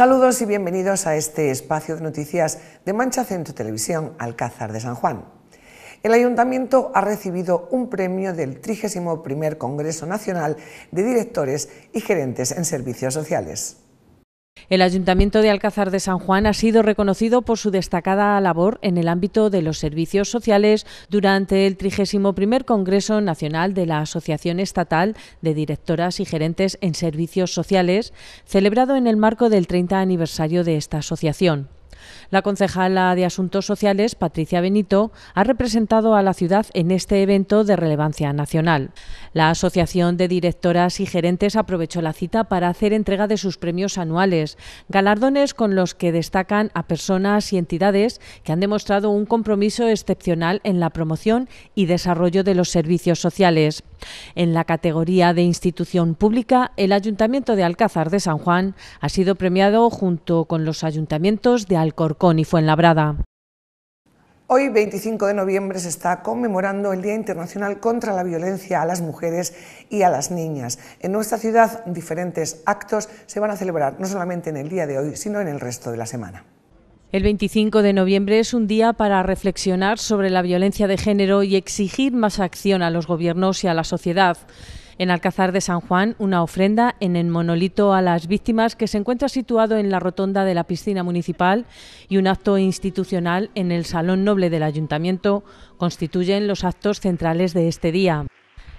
Saludos y bienvenidos a este espacio de noticias de Mancha Centro Televisión Alcázar de San Juan. El Ayuntamiento ha recibido un premio del 31 Congreso Nacional de Directores y Gerentes en Servicios Sociales. El Ayuntamiento de Alcázar de San Juan ha sido reconocido por su destacada labor en el ámbito de los servicios sociales durante el 31 Congreso Nacional de la Asociación Estatal de Directoras y Gerentes en Servicios Sociales, celebrado en el marco del 30 aniversario de esta asociación. La concejala de Asuntos Sociales, Patricia Benito, ha representado a la ciudad en este evento de relevancia nacional. La Asociación de Directoras y Gerentes aprovechó la cita para hacer entrega de sus premios anuales, galardones con los que destacan a personas y entidades que han demostrado un compromiso excepcional en la promoción y desarrollo de los servicios sociales. En la categoría de institución pública, el Ayuntamiento de Alcázar de San Juan ha sido premiado junto con los ayuntamientos de Alcázar Alcorcón y Fuenlabrada. Hoy, 25 de noviembre, se está conmemorando el Día Internacional contra la Violencia a las Mujeres y a las Niñas. En nuestra ciudad, diferentes actos se van a celebrar no solamente en el día de hoy, sino en el resto de la semana. El 25 de noviembre es un día para reflexionar sobre la violencia de género y exigir más acción a los gobiernos y a la sociedad en Alcázar de San Juan una ofrenda en el monolito a las víctimas que se encuentra situado en la rotonda de la piscina municipal y un acto institucional en el Salón Noble del Ayuntamiento constituyen los actos centrales de este día.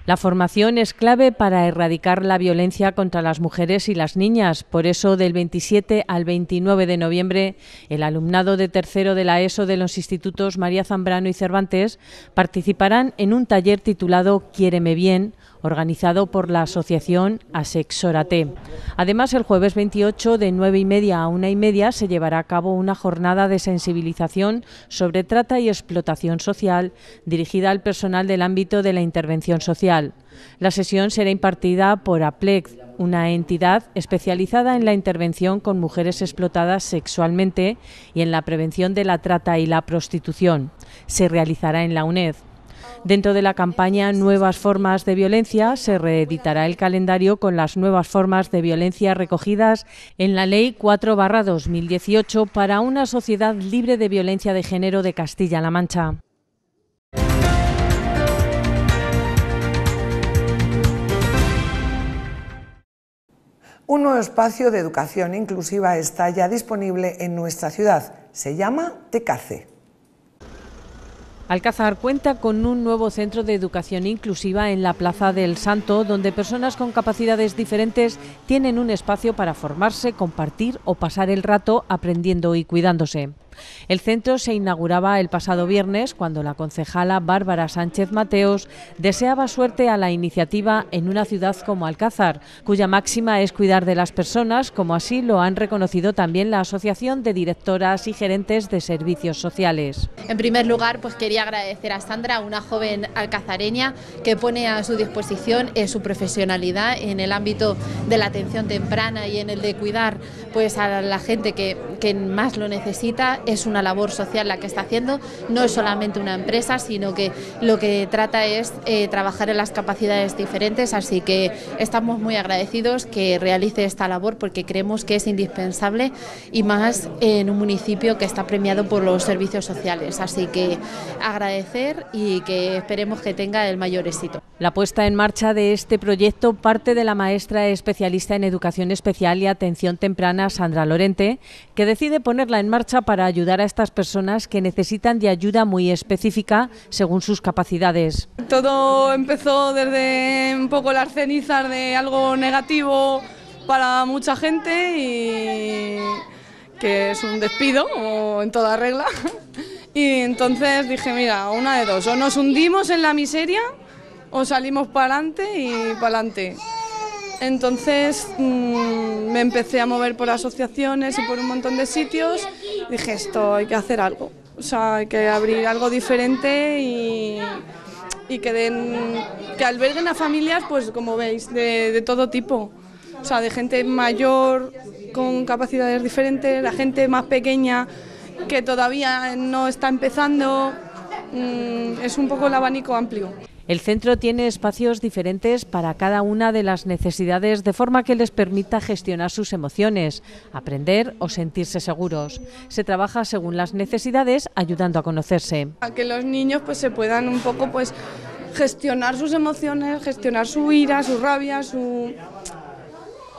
La formación es clave para erradicar la violencia contra las mujeres y las niñas. Por eso, del 27 al 29 de noviembre, el alumnado de tercero de la ESO de los institutos María Zambrano y Cervantes participarán en un taller titulado Quiéreme bien, organizado por la asociación Asexorate. Además, el jueves 28 de 9 y media a 1 y media se llevará a cabo una jornada de sensibilización sobre trata y explotación social dirigida al personal del ámbito de la intervención social. La sesión será impartida por APLEX, una entidad especializada en la intervención con mujeres explotadas sexualmente y en la prevención de la trata y la prostitución. Se realizará en la UNED. Dentro de la campaña Nuevas Formas de Violencia se reeditará el calendario con las nuevas formas de violencia recogidas en la Ley 4-2018 para una sociedad libre de violencia de género de Castilla-La Mancha. Un nuevo espacio de educación inclusiva está ya disponible en nuestra ciudad. Se llama Tecace. Alcázar cuenta con un nuevo centro de educación inclusiva en la Plaza del Santo, donde personas con capacidades diferentes tienen un espacio para formarse, compartir o pasar el rato aprendiendo y cuidándose. El centro se inauguraba el pasado viernes cuando la concejala Bárbara Sánchez Mateos deseaba suerte a la iniciativa en una ciudad como Alcázar, cuya máxima es cuidar de las personas, como así lo han reconocido también la Asociación de Directoras y Gerentes de Servicios Sociales. En primer lugar, pues quería agradecer a Sandra, una joven alcazareña que pone a su disposición eh, su profesionalidad en el ámbito de la atención temprana y en el de cuidar pues a la gente que que más lo necesita. Es una labor social la que está haciendo, no es solamente una empresa, sino que lo que trata es eh, trabajar en las capacidades diferentes. Así que estamos muy agradecidos que realice esta labor porque creemos que es indispensable y más en un municipio que está premiado por los servicios sociales. Así que agradecer y que esperemos que tenga el mayor éxito. La puesta en marcha de este proyecto parte de la maestra especialista en educación especial y atención temprana Sandra Lorente, que decide ponerla en marcha para ayudar a estas personas que necesitan de ayuda muy específica según sus capacidades. Todo empezó desde un poco las cenizas de algo negativo para mucha gente y que es un despido en toda regla. Y entonces dije, mira, una de dos, o nos hundimos en la miseria o salimos para adelante y para adelante. Entonces mm, me empecé a mover por asociaciones y por un montón de sitios. Dije, esto hay que hacer algo, o sea, hay que abrir algo diferente y, que, den, alberguen a familias, pues como veis, de, todo tipo. O sea, de gente mayor con capacidades diferentes, la gente más pequeña que todavía no está empezando, mm, es un poco el abanico amplio. El centro tiene espacios diferentes para cada una de las necesidades de forma que les permita gestionar sus emociones, aprender o sentirse seguros. Se trabaja según las necesidades, ayudando a conocerse. A que los niños pues se puedan un poco pues gestionar sus emociones, gestionar su ira, su rabia, su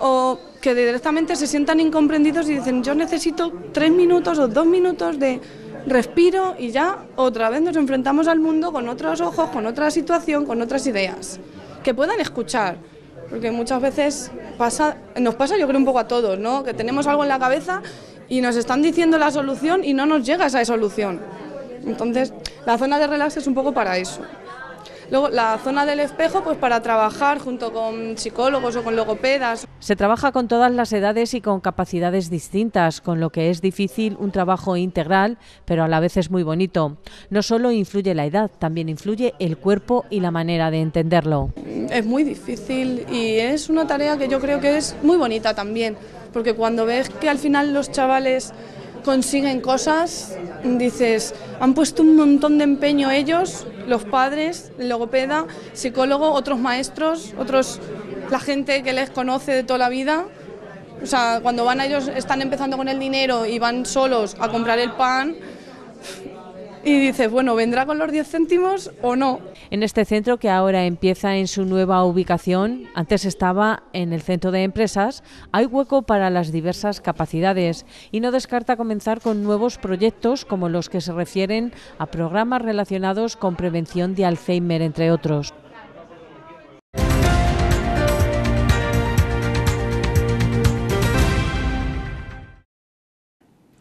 o que directamente se sientan incomprendidos y dicen yo necesito tres minutos o dos minutos de respiro y ya otra vez nos enfrentamos al mundo con otros ojos, con otra situación, con otras ideas, que puedan escuchar, porque muchas veces pasa, nos pasa yo creo un poco a todos, ¿no? que tenemos algo en la cabeza y nos están diciendo la solución y no nos llega esa solución. Entonces, la zona de relax es un poco para eso. Luego la zona del espejo pues para trabajar junto con psicólogos o con logopedas. Se trabaja con todas las edades y con capacidades distintas, con lo que es difícil un trabajo integral, pero a la vez es muy bonito. No solo influye la edad, también influye el cuerpo y la manera de entenderlo. Es muy difícil y es una tarea que yo creo que es muy bonita también, porque cuando ves que al final los chavales consiguen cosas, dices, han puesto un montón de empeño ellos, los padres, el logopeda, psicólogo, otros maestros, otros la gente que les conoce de toda la vida. O sea, cuando van a ellos están empezando con el dinero y van solos a comprar el pan y dices, bueno, ¿vendrá con los 10 céntimos o no? en este centro que ahora empieza en su nueva ubicación. Antes estaba en el centro de empresas. Hay hueco para las diversas capacidades y no descarta comenzar con nuevos proyectos como los que se refieren a programas relacionados con prevención de Alzheimer, entre otros.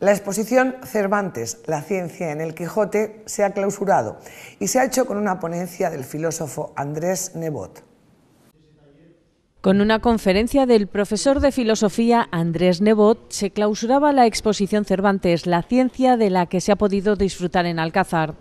La exposición Cervantes, la ciencia en el Quijote, se ha clausurado y se ha hecho con una ponencia del filósofo Andrés Nebot. Con una conferencia del profesor de filosofía Andrés Nebot se clausuraba la exposición Cervantes, la ciencia de la que se ha podido disfrutar en Alcázar.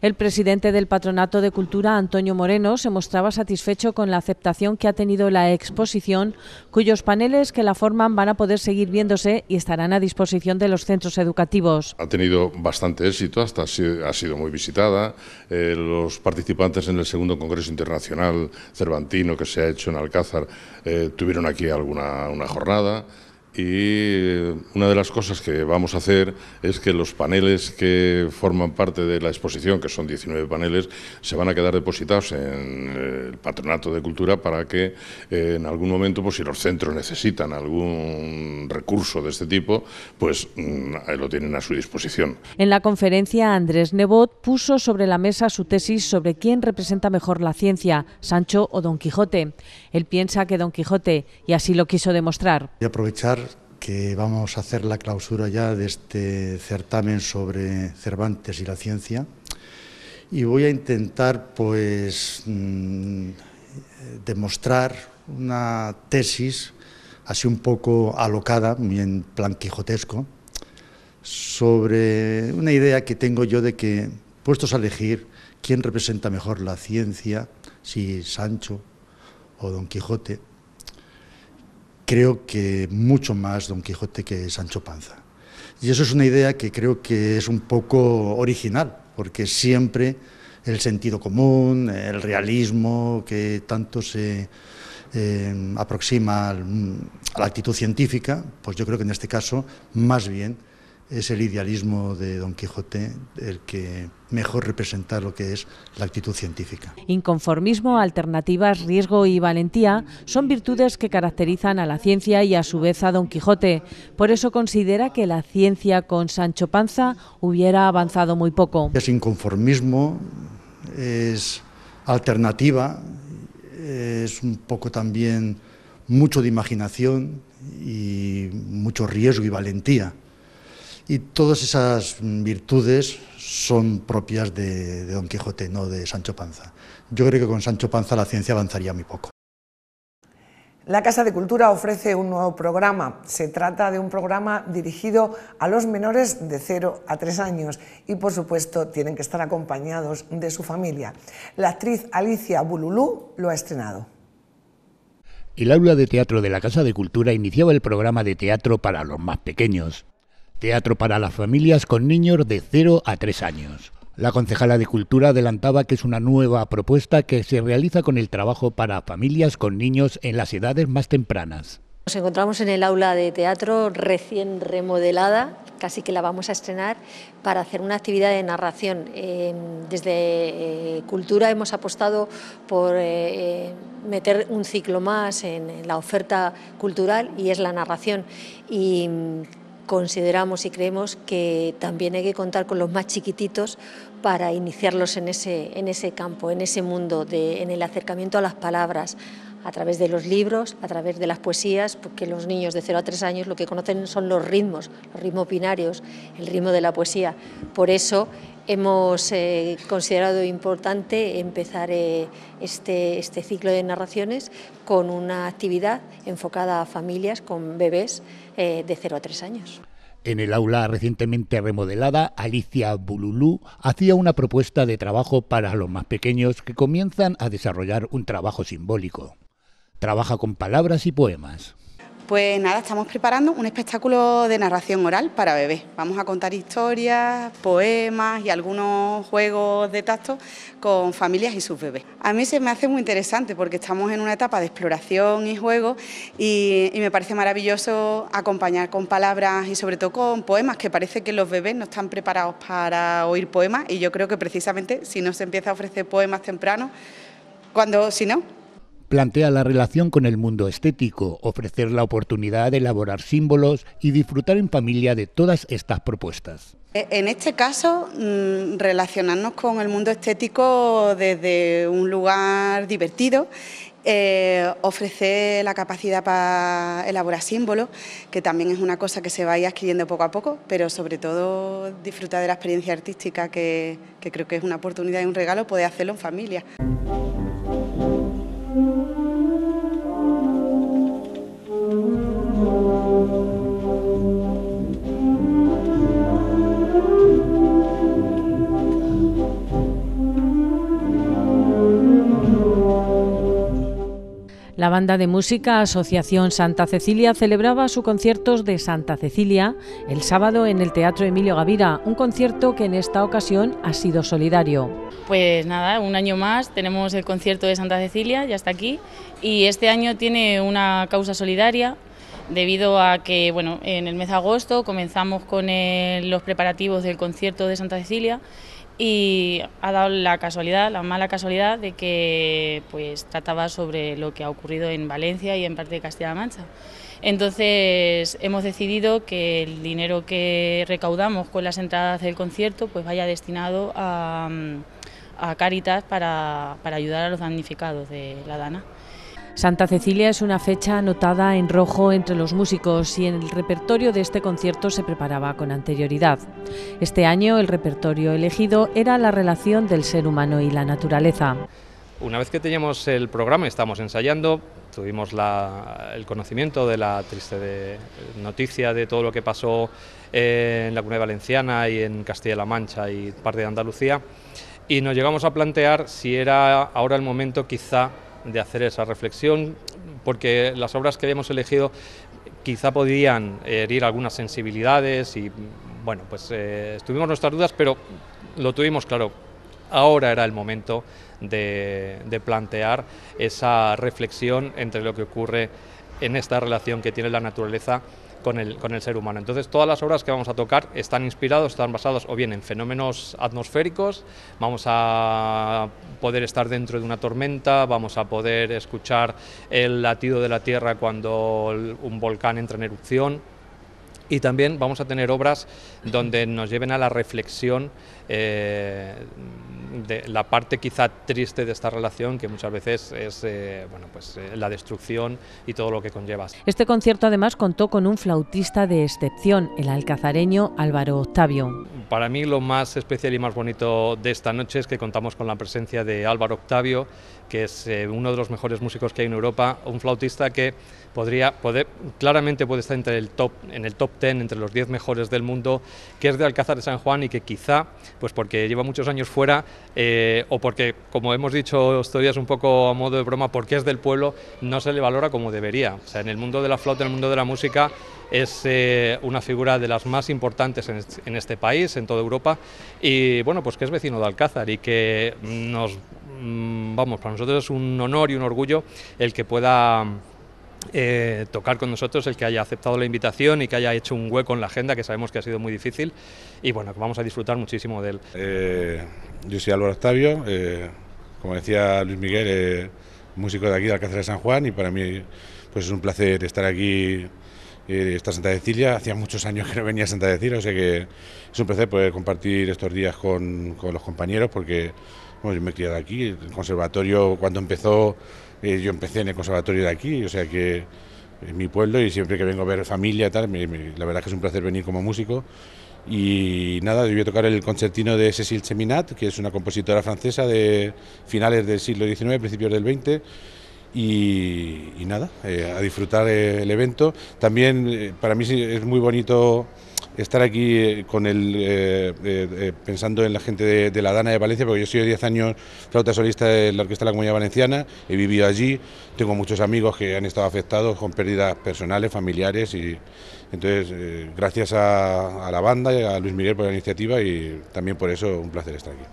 El presidente del Patronato de Cultura, Antonio Moreno, se mostraba satisfecho con la aceptación que ha tenido la exposición, cuyos paneles que la forman van a poder seguir viéndose y estarán a disposición de los centros educativos. Ha tenido bastante éxito, hasta ha sido muy visitada. Eh, los participantes en el segundo Congreso Internacional Cervantino que se ha hecho en Alcázar eh, tuvieron aquí alguna una jornada y una de las cosas que vamos a hacer es que los paneles que forman parte de la exposición, que son 19 paneles, se van a quedar depositados en eh, el Patronato de Cultura para que eh, en algún momento, pues si los centros necesitan algún recurso de este tipo, pues mm, lo tienen a su disposición. En la conferencia, Andrés Nebot puso sobre la mesa su tesis sobre quién representa mejor la ciencia, Sancho o Don Quijote. Él piensa que Don Quijote, y así lo quiso demostrar. Y aprovechar que vamos a hacer la clausura ya de este certamen sobre Cervantes y la ciencia y voy a intentar pues mm, demostrar una tesis así un poco alocada, en plan quijotesco, sobre una idea que tengo yo de que puestos a elegir quién representa mejor la ciencia, si Sancho o Don Quijote, creo que mucho más Don Quijote que Sancho Panza. Y eso es una idea que creo que es un poco original, porque siempre el sentido común, el realismo que tanto se eh, aproxima a la actitud científica, pues yo creo que en este caso más bien es el idealismo de Don Quijote el que mejor representa lo que es la actitud científica. Inconformismo, alternativas, riesgo y valentía son virtudes que caracterizan a la ciencia y a su vez a Don Quijote. Por eso considera que la ciencia con Sancho Panza hubiera avanzado muy poco. Es inconformismo, es alternativa, es un poco también mucho de imaginación y mucho riesgo y valentía. Y todas esas virtudes son propias de, Don Quijote, no de Sancho Panza. Yo creo que con Sancho Panza la ciencia avanzaría muy poco. La Casa de Cultura ofrece un nuevo programa. Se trata de un programa dirigido a los menores de 0 a 3 años y, por supuesto, tienen que estar acompañados de su familia. La actriz Alicia Bululú lo ha estrenado. El aula de teatro de la Casa de Cultura iniciaba el programa de teatro para los más pequeños. Teatro para las familias con niños de 0 a 3 años. La concejala de Cultura adelantaba que es una nueva propuesta que se realiza con el trabajo para familias con niños en las edades más tempranas. Nos encontramos en el aula de teatro recién remodelada, casi que la vamos a estrenar, para hacer una actividad de narración. Eh, desde eh, Cultura hemos apostado por eh, meter un ciclo más en la oferta cultural y es la narración. Y consideramos y creemos que también hay que contar con los más chiquititos para iniciarlos en ese, en ese campo, en ese mundo, de, en el acercamiento a las palabras, a través de los libros, a través de las poesías, porque los niños de 0 a 3 años lo que conocen son los ritmos, los ritmos binarios, el ritmo de la poesía. Por eso hemos eh, considerado importante empezar eh, este, este, ciclo de narraciones con una actividad enfocada a familias con bebés eh, de 0 a 3 años. En el aula recientemente remodelada, Alicia Bululú hacía una propuesta de trabajo para los más pequeños que comienzan a desarrollar un trabajo simbólico. Trabaja con palabras y poemas. Pues nada, estamos preparando un espectáculo de narración oral para bebés. Vamos a contar historias, poemas y algunos juegos de tacto con familias y sus bebés. A mí se me hace muy interesante porque estamos en una etapa de exploración y juego y, me parece maravilloso acompañar con palabras y sobre todo con poemas, que parece que los bebés no están preparados para oír poemas y yo creo que precisamente si no se empieza a ofrecer poemas temprano, cuando si no, plantea la relación con el mundo estético, ofrecer la oportunidad de elaborar símbolos y disfrutar en familia de todas estas propuestas. E, en este caso, mm, relacionarnos con el mundo estético desde un lugar divertido eh, ...ofrecer la capacidad para elaborar símbolos, que también es una cosa que se ir adquiriendo poco a poco, pero sobre todo disfrutar de la experiencia artística, que, que creo que es una oportunidad y un regalo poder hacerlo en familia. La banda de música Asociación Santa Cecilia celebraba su conciertos de Santa Cecilia el sábado en el Teatro Emilio Gavira, un concierto que en esta ocasión ha sido solidario. Pues nada, un año más tenemos el concierto de Santa Cecilia, ya está aquí, y este año tiene una causa solidaria debido a que bueno, en el mes de agosto comenzamos con los preparativos del concierto de Santa Cecilia y ha dado la casualidad, la mala casualidad de que pues trataba sobre lo que ha ocurrido en Valencia y en parte de Castilla-La Mancha. Entonces hemos decidido que el dinero que recaudamos con las entradas del concierto pues vaya destinado a, Caritas para ayudar a los damnificados de la Dana. Santa Cecilia es una fecha anotada en rojo entre los músicos y en el repertorio de este concierto se preparaba con anterioridad. Este año el repertorio elegido era la relación del ser humano y la naturaleza. Una vez que teníamos el programa, estamos ensayando, tuvimos el conocimiento de la triste noticia de todo lo que pasó eh, en la Comunidad Valenciana y en Castilla-La Mancha y parte de Andalucía, y nos llegamos a plantear si era ahora el momento quizá de hacer esa reflexión, porque las obras que habíamos elegido quizá podían herir algunas sensibilidades y bueno, pues eh, estuvimos tuvimos nuestras dudas, pero lo tuvimos claro. Ahora era el momento de plantear esa reflexión entre lo que ocurre en esta relación que tiene la naturaleza con el, con el ser humano. Entonces todas las obras que vamos a tocar están inspiradas, están basadas o bien en fenómenos atmosféricos, vamos a poder estar dentro de una tormenta, vamos a poder escuchar el latido de la Tierra cuando un volcán entra en erupción, y también vamos a tener obras donde nos lleven a la reflexión eh, de la parte quizá triste de esta relación que muchas veces es eh, bueno, pues, eh, la destrucción y todo lo que conlleva. Este concierto además contó con un flautista de excepción, el alcazareño Álvaro Octavio. Para mí lo más especial y más bonito de esta noche es que contamos con la presencia de Álvaro Octavio, que es eh, uno de los mejores músicos que hay en Europa, un flautista que podría, poder, claramente puede estar entre el top, en el top 10, entre los 10 mejores del mundo, que es de Alcázar de San Juan y que quizá, pues porque lleva muchos años fuera eh, o porque, como hemos dicho, historias un poco a modo de broma, porque es del pueblo, no se le valora como debería. O sea, en el mundo de la flauta, en el mundo de la música, es eh, una figura de las más importantes en en este país, en toda Europa, y bueno, pues que es vecino de Alcázar y que nos Mm, vamos, para nosotros es un honor y un orgullo el que pueda eh, tocar con nosotros, el que haya aceptado la invitación y que haya hecho un hueco en la agenda, que sabemos que ha sido muy difícil, y bueno, que vamos a disfrutar muchísimo de él. Eh, yo soy Álvaro Octavio, eh, como decía Luis Miguel, músico de aquí de Alcázar de San Juan, y para mí pues es un placer estar aquí. Esta Santa Cecilia, hacía muchos años que no venía a Santa Cecilia, o sea que es un placer poder compartir estos días con, con los compañeros porque yo me he criado aquí, el conservatorio cuando empezó, eh, yo empecé en el conservatorio de aquí, o sea que es mi pueblo y siempre que vengo a ver familia, tal, la verdad que es un placer venir como músico. Y nada, a tocar el concertino de Cécile Cheminat, que es una compositora francesa de finales del siglo XIX, principios del XX y, nada, eh, a disfrutar eh, el evento. También eh, para mí es muy bonito estar aquí con el, pensando en la gente de, la Dana de Valencia, porque yo soy 10 años flauta solista de la Orquesta de la Comunidad Valenciana, he vivido allí, tengo muchos amigos que han estado afectados con pérdidas personales, familiares, y entonces gracias a, a la banda y a Luis Miguel por la iniciativa y también por eso un placer estar aquí.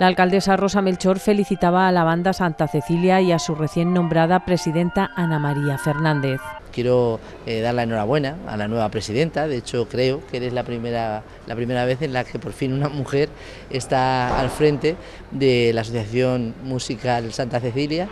La alcaldesa Rosa Melchor felicitaba a la banda Santa Cecilia y a su recién nombrada presidenta Ana María Fernández quiero eh, dar la enhorabuena a la nueva presidenta. De hecho, creo que eres la primera, la primera vez en la que por fin una mujer está al frente de la Asociación Musical Santa Cecilia.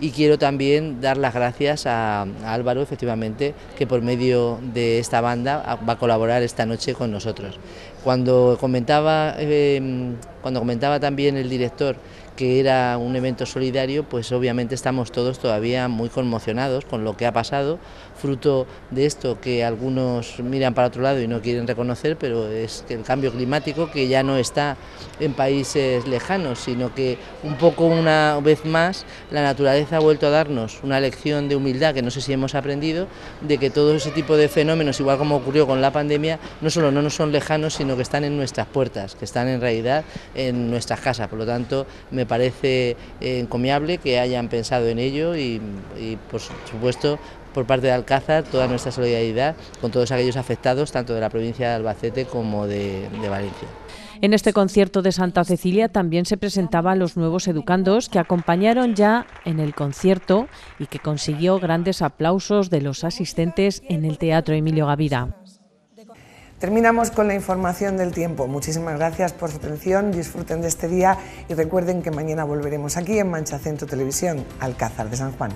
Y quiero también dar las gracias a, Álvaro, efectivamente, que por medio de esta banda va a colaborar esta noche con nosotros. Cuando comentaba, eh, cuando comentaba también el director, que era un evento solidario, pues obviamente estamos todos todavía muy conmocionados con lo que ha pasado, fruto de esto que algunos miran para otro lado y no quieren reconocer, pero es que el cambio climático que ya no está en países lejanos, sino que un poco una vez más la naturaleza ha vuelto a darnos una lección de humildad que no sé si hemos aprendido, de que todo ese tipo de fenómenos, igual como ocurrió con la pandemia, no solo no nos son lejanos, sino que están en nuestras puertas, que están en realidad en nuestras casas. Por lo tanto, me me parece eh, encomiable que hayan pensado en ello y, por supuesto por parte de Alcázar toda nuestra solidaridad con todos aquellos afectados, tanto de la provincia de Albacete como de, de, Valencia. En este concierto de Santa Cecilia también se presentaba los nuevos educandos que acompañaron ya en el concierto y que consiguió grandes aplausos de los asistentes en el Teatro Emilio Gavira. Terminamos con la información del tiempo. Muchísimas gracias por su atención, disfruten de este día y recuerden que mañana volveremos aquí en Mancha Centro Televisión, Alcázar de San Juan.